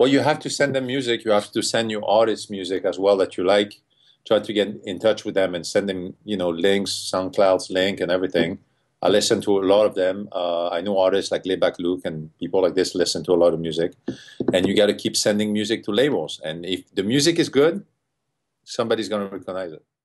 Well, you have to send them music. You have to send your artists music as well that you like. Try to get in touch with them and send them, you know, links, SoundCloud's link and everything. I listen to a lot of them. Uh, I know artists like Layback Luke and people like this listen to a lot of music. And you got to keep sending music to labels. And if the music is good, somebody's going to recognize it.